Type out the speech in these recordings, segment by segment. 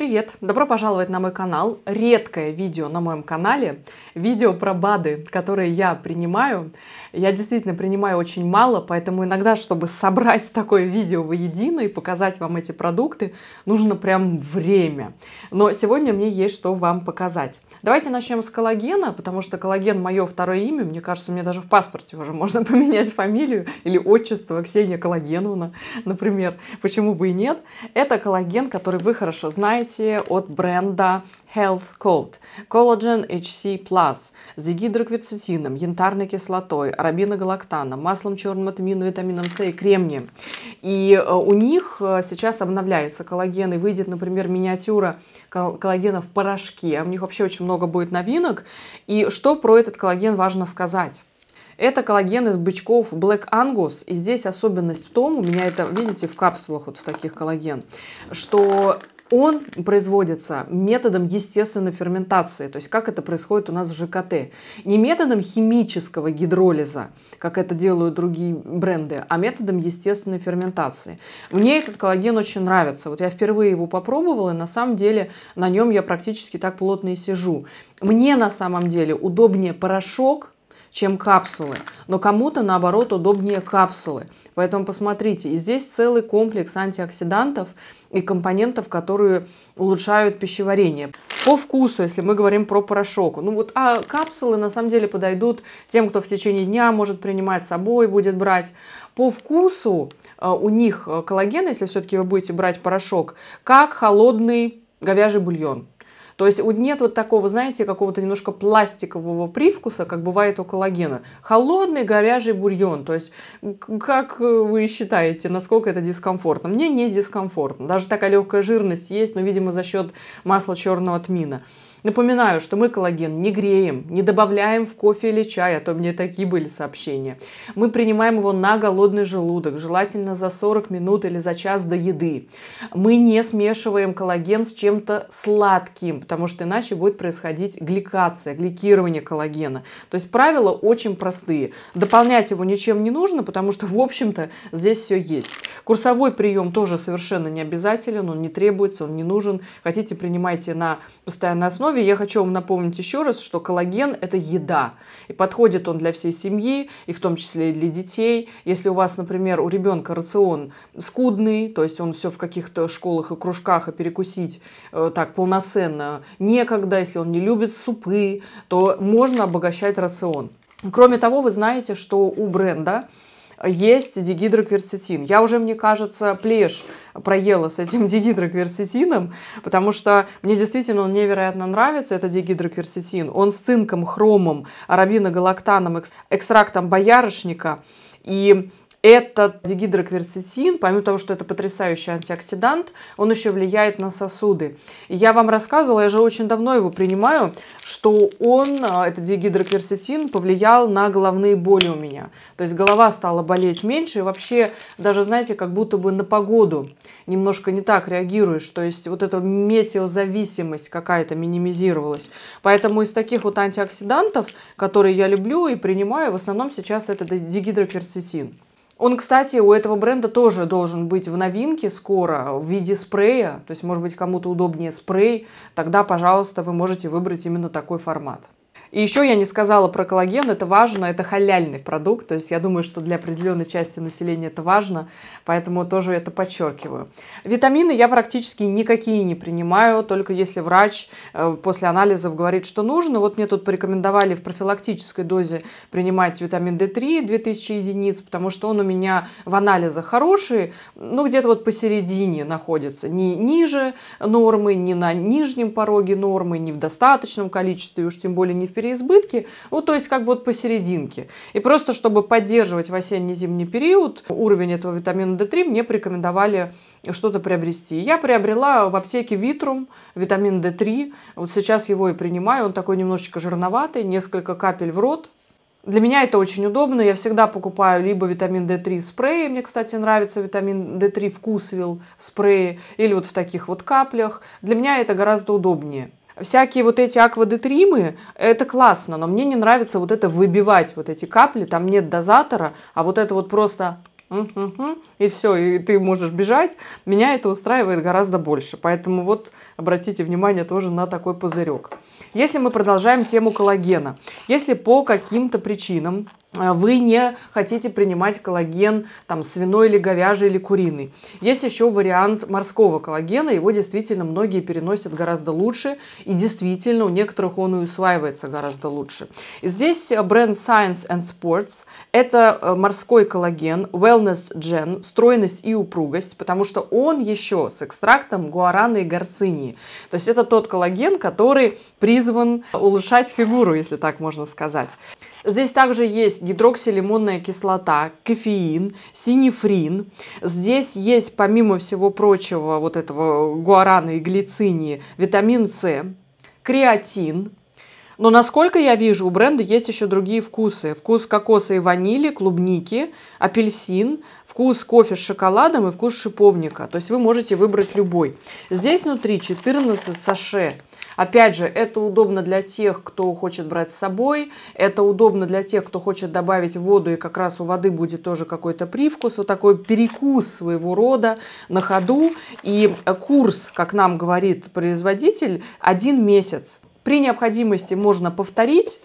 Привет! Добро пожаловать на мой канал. Редкое видео на моем канале. Видео про БАДы, которые я принимаю. Я действительно принимаю очень мало, поэтому иногда, чтобы собрать такое видео воедино и показать вам эти продукты, нужно прям время. Но сегодня мне есть что вам показать. Давайте начнем с коллагена, потому что коллаген мое второе имя. Мне кажется, мне даже в паспорте уже можно поменять фамилию или отчество Ксения Коллагеновна, например. Почему бы и нет? Это коллаген, который вы хорошо знаете от бренда Health Code. Collagen HC+, с дигидрокверцетином, янтарной кислотой, арабиногалактаном, маслом черного тмина, витамином С и кремнием. И э, у них э, сейчас обновляется коллаген и выйдет, например, миниатюра коллагена в порошке. У них вообще очень много будет новинок. И что про этот коллаген важно сказать? Это коллаген из бычков Black Angus. И здесь особенность в том, у меня это, видите, в капсулах вот в таких коллаген, что он производится методом естественной ферментации, то есть как это происходит у нас в ЖКТ. Не методом химического гидролиза, как это делают другие бренды, а методом естественной ферментации. Мне этот коллаген очень нравится. Вот я впервые его попробовала, и на самом деле на нем я практически так плотно и сижу. Мне на самом деле удобнее порошок, чем капсулы. Но кому-то, наоборот, удобнее капсулы. Поэтому посмотрите, и здесь целый комплекс антиоксидантов и компонентов, которые улучшают пищеварение. По вкусу, если мы говорим про порошок. Ну вот, а капсулы на самом деле подойдут тем, кто в течение дня может принимать с собой, будет брать. По вкусу э, у них э, коллаген, если все-таки вы будете брать порошок, как холодный говяжий бульон. То есть нет вот такого, знаете, какого-то немножко пластикового привкуса, как бывает у коллагена. Холодный говяжий бульон. То есть как э, вы считаете, насколько это дискомфортно? Мне не дискомфортно. Даже такая легкая жирность есть, но, видимо, за счет масла черного тмина. Напоминаю, что мы коллаген не греем, не добавляем в кофе или чай, а то мне такие были сообщения. Мы принимаем его на голодный желудок, желательно за 40 минут или за час до еды. Мы не смешиваем коллаген с чем-то сладким, потому что иначе будет происходить гликация, гликирование коллагена. То есть правила очень простые. Дополнять его ничем не нужно, потому что, в общем-то, здесь все есть. Курсовой прием тоже совершенно не обязателен, он не требуется, он не нужен. Хотите, принимайте на постоянной основе, основе. Я хочу вам напомнить еще раз, что коллаген – это еда. И подходит он для всей семьи, и в том числе и для детей. Если у вас, например, у ребенка рацион скудный, то есть он все в каких-то школах и кружках, и перекусить э, так полноценно некогда, если он не любит супы, то можно обогащать рацион. Кроме того, вы знаете, что у бренда есть дигидрокверцетин. Я уже, мне кажется, плешь проела с этим дигидрокверцетином, потому что мне действительно он невероятно нравится, это дигидрокверцетин. Он с цинком, хромом, арабиногалактаном, экстрактом боярышника и этот дигидрокверцетин, помимо того, что это потрясающий антиоксидант, он еще влияет на сосуды. я вам рассказывала, я же очень давно его принимаю, что он, а, этот дигидрокверцетин, повлиял на головные боли у меня. То есть голова стала болеть меньше, и вообще даже, знаете, как будто бы на погоду немножко не так реагируешь. То есть вот эта метеозависимость какая-то минимизировалась. Поэтому из таких вот антиоксидантов, которые я люблю и принимаю, в основном сейчас это дигидрокверцетин. Он, кстати, у этого бренда тоже должен быть в новинке скоро в виде спрея. То есть, может быть, кому-то удобнее спрей. Тогда, пожалуйста, вы можете выбрать именно такой формат. И еще я не сказала про коллаген, это важно, это халяльный продукт, то есть я думаю, что для определенной части населения это важно, поэтому тоже это подчеркиваю. Витамины я практически никакие не принимаю, только если врач э, после анализов говорит, что нужно. Вот мне тут порекомендовали в профилактической дозе принимать витамин D3 2000 единиц, потому что он у меня в анализах хороший, ну где-то вот посередине находится, не ниже нормы, не на нижнем пороге нормы, не в достаточном количестве, уж тем более не в переизбытки, ну, то есть как бы вот посерединке. И просто, чтобы поддерживать в осенне-зимний период уровень этого витамина D3, мне порекомендовали что-то приобрести. Я приобрела в аптеке Витрум витамин D3. Вот сейчас его и принимаю. Он такой немножечко жирноватый, несколько капель в рот. Для меня это очень удобно. Я всегда покупаю либо витамин D3 в спрее. Мне, кстати, нравится витамин D3 вкусвил в спрее. Или вот в таких вот каплях. Для меня это гораздо удобнее всякие вот эти аквадетримы, это классно, но мне не нравится вот это выбивать вот эти капли, там нет дозатора, а вот это вот просто «М-м-м», и все, и ты можешь бежать. Меня это устраивает гораздо больше. Поэтому вот обратите внимание тоже на такой пузырек. Если мы продолжаем тему коллагена, если по каким-то причинам а вы не хотите принимать коллаген там, свиной или говяжий или куриный. Есть еще вариант морского коллагена, его действительно многие переносят гораздо лучше, и действительно у некоторых он и усваивается гораздо лучше. И здесь э, бренд Science and Sports – это э, морской коллаген, wellness gen, стройность и упругость, потому что он еще с экстрактом гуарана и горцинии. То есть это тот коллаген, который призван улучшать фигуру, если так можно сказать. Здесь также есть гидроксилимонная кислота, кофеин, синефрин. Здесь есть, помимо всего прочего, вот этого гуарана и глицинии, витамин С, креатин. Но насколько я вижу, у бренда есть еще другие вкусы. Вкус кокоса и ванили, клубники, апельсин, вкус кофе с шоколадом и вкус шиповника. То есть вы можете выбрать любой. Здесь внутри 14 саше Опять же, это удобно для тех, кто хочет брать с собой, это удобно для тех, кто хочет добавить воду, и как раз у воды будет тоже какой-то привкус, вот такой перекус своего рода на ходу. И э, курс, как нам говорит производитель, один месяц. При необходимости можно повторить,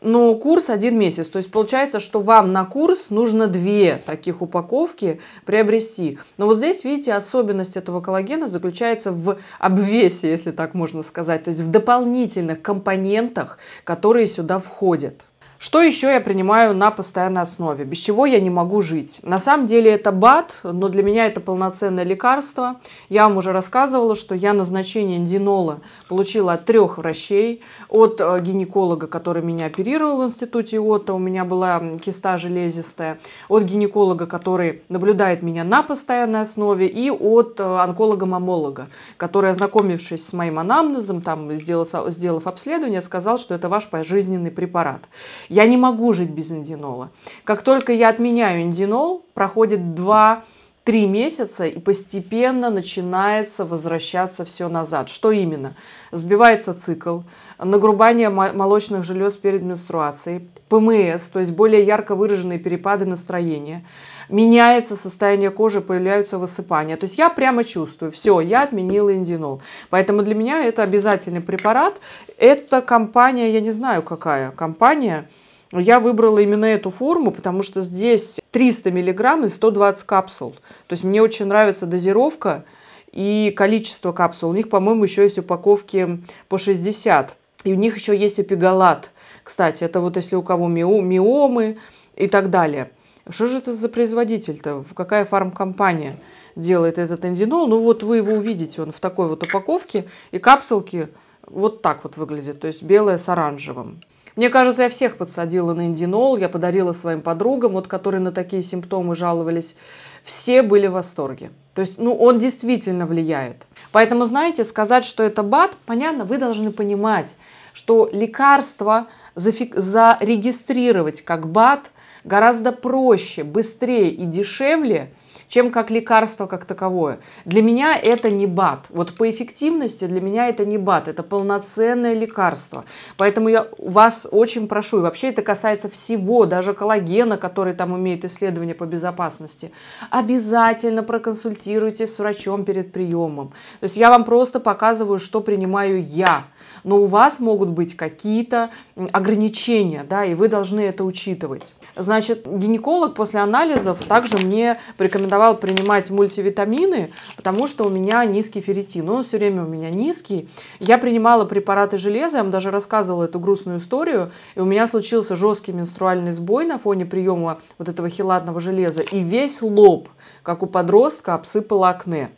но ну, курс один месяц. То есть получается, что вам на курс нужно две таких упаковки приобрести. Но вот здесь, видите, особенность этого коллагена заключается в обвесе, если так можно сказать, то есть в дополнительных компонентах, которые сюда входят. Что еще я принимаю на постоянной основе? Без чего я не могу жить? На самом деле это БАД, но для меня это полноценное лекарство. Я вам уже рассказывала, что я назначение динола получила от трех врачей. От э, гинеколога, который меня оперировал в институте ИОТа, у меня была киста железистая. От гинеколога, который наблюдает меня на постоянной основе. И от э, онколога-мамолога, который, ознакомившись с моим анамнезом, там, сделав, сделав обследование, сказал, что это ваш пожизненный препарат. Я не могу жить без индинола. Как только я отменяю индинол, проходит два три месяца и постепенно начинается возвращаться все назад. Что именно? Сбивается цикл, нагрубание молочных желез перед менструацией, ПМС, то есть более ярко выраженные перепады настроения, меняется состояние кожи, появляются высыпания. То есть я прямо чувствую, все, я отменила индинол. Поэтому для меня это обязательный препарат. Это компания, я не знаю какая компания, я выбрала именно эту форму, потому что здесь 300 миллиграмм и 120 капсул. То есть мне очень нравится дозировка и количество капсул. У них, по-моему, еще есть упаковки по 60. И у них еще есть эпигалат. Кстати, это вот если у кого миомы и так далее. Что же это за производитель-то? Какая фармкомпания делает этот эндинол? Ну вот вы его увидите, он в такой вот упаковке. И капсулки вот так вот выглядят, то есть белая с оранжевым. Мне кажется, я всех подсадила на индинол, я подарила своим подругам, вот которые на такие симптомы жаловались. Все были в восторге. То есть, ну, он действительно влияет. Поэтому, знаете, сказать, что это БАД, понятно, вы должны понимать, что лекарство зарегистрировать как БАД гораздо проще, быстрее и дешевле, чем как лекарство как таковое. Для меня это не бат. Вот по эффективности для меня это не бат, это полноценное лекарство. Поэтому я вас очень прошу, и вообще это касается всего, даже коллагена, который там имеет исследование по безопасности, обязательно проконсультируйтесь с врачом перед приемом. То есть я вам просто показываю, что принимаю я но у вас могут быть какие-то ограничения, да, и вы должны это учитывать. Значит, гинеколог после анализов также мне порекомендовал принимать мультивитамины, потому что у меня низкий ферритин. Он все время у меня низкий. Я принимала препараты железа, я вам даже рассказывала эту грустную историю, и у меня случился жесткий менструальный сбой на фоне приема вот этого хелатного железа, и весь лоб, как у подростка, обсыпало акне.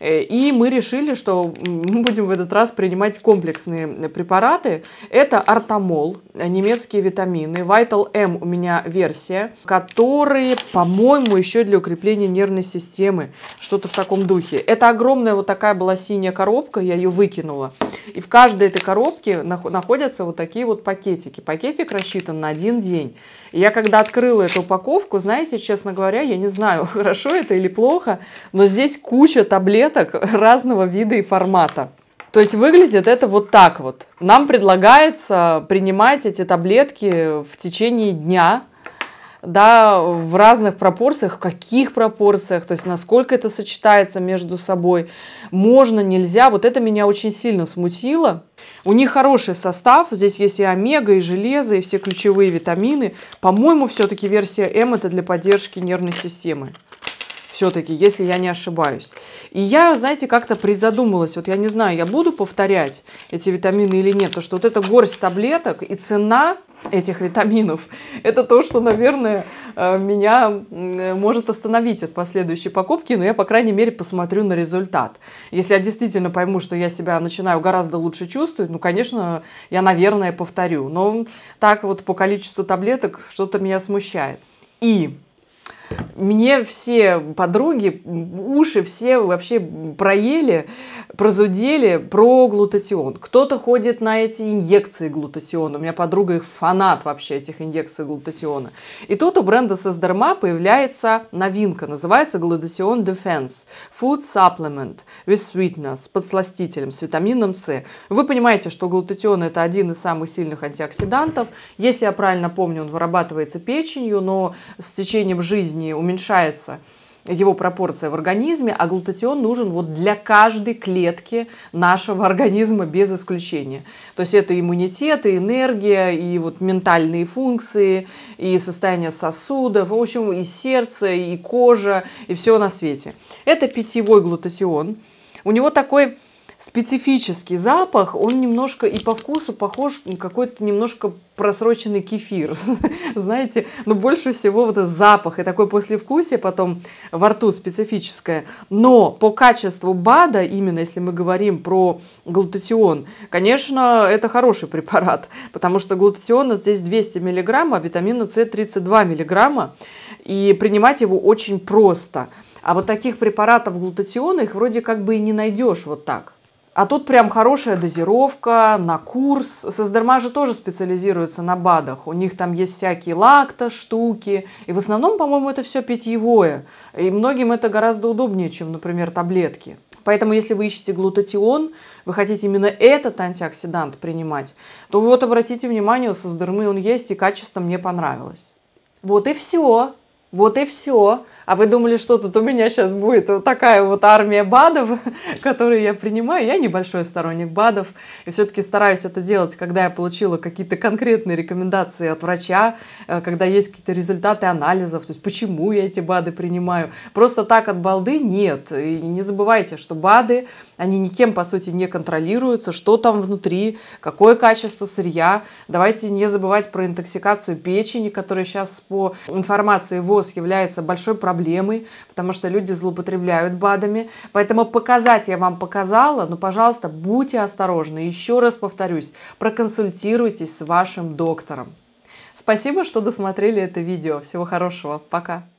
Э, и мы решили, что мы будем в этот раз принимать комплексные лекарственные э, препараты. Это артамол, э, немецкие витамины, Vital M у меня версия, которые, по-моему, еще для укрепления нервной системы, что-то в таком духе. Это огромная вот такая была синяя коробка, я ее выкинула. И в каждой этой коробке находятся вот такие вот пакетики. Пакетик рассчитан на один день. И я когда открыла эту упаковку, знаете, честно говоря, я не знаю, хорошо это или плохо, но здесь куча таблеток разного вида и формата. То есть выглядит это вот так вот. Нам предлагается принимать эти таблетки в течение дня, да, в разных пропорциях, в каких пропорциях, то есть насколько это сочетается между собой, можно, нельзя. Вот это меня очень сильно смутило. У них хороший состав, здесь есть и омега, и железо, и все ключевые витамины. По-моему, все-таки версия М это для поддержки нервной системы все-таки, если я не ошибаюсь. И я, знаете, как-то призадумалась, вот я не знаю, я буду повторять эти витамины или нет, то что вот эта горсть таблеток и цена этих витаминов, это то, что, наверное, э, меня может остановить от последующей покупки, но я, по крайней мере, посмотрю на результат. Если я действительно пойму, что я себя начинаю гораздо лучше чувствовать, ну, конечно, я, наверное, повторю. Но так вот по количеству таблеток что-то меня смущает. И мне все подруги, уши все вообще проели, прозудели про глутатион. Кто-то ходит на эти инъекции глутатиона. У меня подруга их фанат вообще этих инъекций глутатиона. И тут у бренда Создарма появляется новинка. Называется глутатион Defense Food Supplement with Sweetness с подсластителем, с витамином С. Вы понимаете, что глутатион это один из самых сильных антиоксидантов. Если я правильно помню, он вырабатывается печенью, но с течением жизни жизни уменьшается его пропорция в организме, а глутатион нужен вот для каждой клетки нашего организма без исключения. То есть это иммунитет, и энергия, и вот ментальные функции, и состояние сосудов, в общем, и сердце, и кожа, и все на свете. Это питьевой глутатион. У него такой специфический запах, он немножко и по вкусу похож на какой-то немножко просроченный кефир, знаете, но ну, больше всего вот этот запах и такой послевкусие потом во рту специфическое. Но по качеству БАДа, именно если мы говорим про глутатион, конечно, это хороший препарат, потому что глутатиона здесь 200 мг, а витамина С 32 мг, и принимать его очень просто. А вот таких препаратов глутатиона их вроде как бы и не найдешь вот так. А тут прям хорошая дозировка, на курс. Создарма же тоже специализируется на БАДах. У них там есть всякие лакта, штуки. И в основном, по-моему, это все питьевое. И многим это гораздо удобнее, чем, например, таблетки. Поэтому, если вы ищете глутатион, вы хотите именно этот антиоксидант принимать, то вот обратите внимание, у Создармы он есть, и качество мне понравилось. Вот и все. Вот и все а вы думали, что тут у меня сейчас будет вот такая вот армия БАДов, которые я принимаю. Я небольшой сторонник БАДов, и все-таки стараюсь это делать, когда я получила какие-то конкретные рекомендации от врача, э, когда есть какие-то результаты анализов, то есть почему я эти БАДы принимаю. Просто так от балды нет. И не забывайте, что БАДы, они никем, по сути, не контролируются, что там внутри, какое качество сырья. Давайте не забывать про интоксикацию печени, которая сейчас по информации ВОЗ является большой проблемой проблемой, потому что люди злоупотребляют БАДами. Поэтому показать я вам показала, но, пожалуйста, будьте осторожны. Еще раз повторюсь, проконсультируйтесь с вашим доктором. Спасибо, что досмотрели это видео. Всего хорошего. Пока.